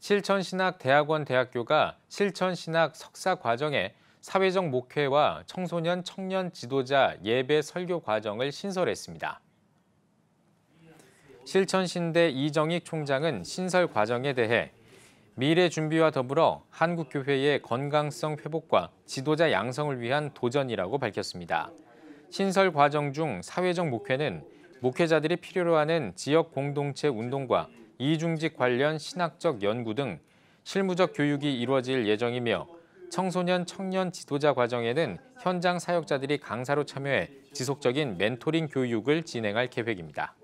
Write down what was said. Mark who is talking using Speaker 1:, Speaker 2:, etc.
Speaker 1: 실천신학대학원 대학교가 실천신학 석사 과정에 사회적 목회와 청소년 청년 지도자 예배 설교 과정을 신설했습니다. 실천신대 이정익 총장은 신설 과정에 대해 미래 준비와 더불어 한국교회의 건강성 회복과 지도자 양성을 위한 도전이라고 밝혔습니다. 신설 과정 중 사회적 목회는 목회자들이 필요로 하는 지역 공동체 운동과 이중직 관련 신학적 연구 등 실무적 교육이 이루어질 예정이며 청소년 청년 지도자 과정에는 현장 사역자들이 강사로 참여해 지속적인 멘토링 교육을 진행할 계획입니다.